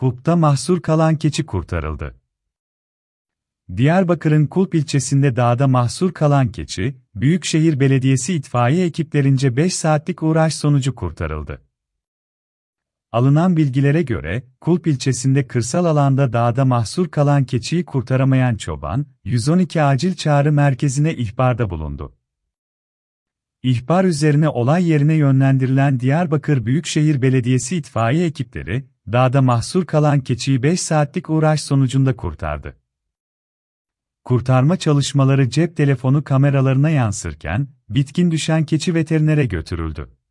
Kulp'ta mahsur kalan keçi kurtarıldı. Diyarbakır'ın Kulp ilçesinde dağda mahsur kalan keçi, Büyükşehir Belediyesi itfaiye ekiplerince 5 saatlik uğraş sonucu kurtarıldı. Alınan bilgilere göre, Kulp ilçesinde kırsal alanda dağda mahsur kalan keçiyi kurtaramayan çoban, 112 acil çağrı merkezine ihbarda bulundu. İhbar üzerine olay yerine yönlendirilen Diyarbakır Büyükşehir Belediyesi itfaiye ekipleri, dağda mahsur kalan keçiyi 5 saatlik uğraş sonucunda kurtardı. Kurtarma çalışmaları cep telefonu kameralarına yansırken, bitkin düşen keçi veterinere götürüldü.